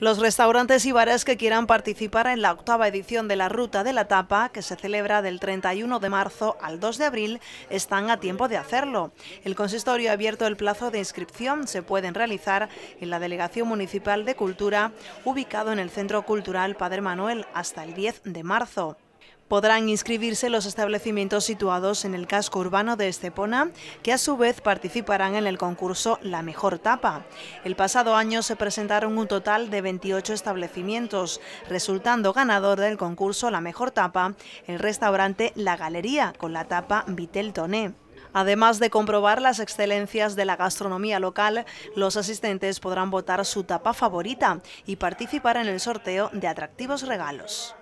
Los restaurantes y bares que quieran participar en la octava edición de la Ruta de la Tapa, que se celebra del 31 de marzo al 2 de abril, están a tiempo de hacerlo. El consistorio ha abierto el plazo de inscripción. Se pueden realizar en la Delegación Municipal de Cultura, ubicado en el Centro Cultural Padre Manuel, hasta el 10 de marzo. Podrán inscribirse los establecimientos situados en el casco urbano de Estepona, que a su vez participarán en el concurso La Mejor Tapa. El pasado año se presentaron un total de 28 establecimientos, resultando ganador del concurso La Mejor Tapa el restaurante La Galería, con la tapa Vitel Toné. Además de comprobar las excelencias de la gastronomía local, los asistentes podrán votar su tapa favorita y participar en el sorteo de atractivos regalos.